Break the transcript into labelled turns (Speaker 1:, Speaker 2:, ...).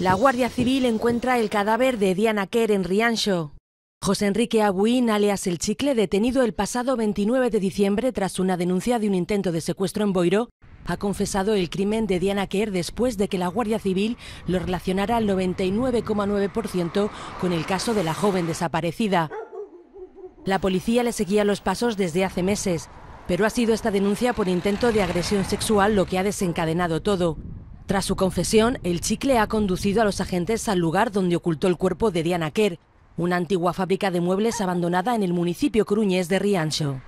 Speaker 1: La Guardia Civil encuentra el cadáver de Diana Kerr en Riancho. José Enrique Abuín, alias El Chicle, detenido el pasado 29 de diciembre tras una denuncia de un intento de secuestro en Boiro, ha confesado el crimen de Diana Kerr después de que la Guardia Civil lo relacionara al 99,9% con el caso de la joven desaparecida. La policía le seguía los pasos desde hace meses, pero ha sido esta denuncia por intento de agresión sexual lo que ha desencadenado todo. Tras su confesión, el chicle ha conducido a los agentes al lugar donde ocultó el cuerpo de Diana Kerr, una antigua fábrica de muebles abandonada en el municipio cruñés de Riancho.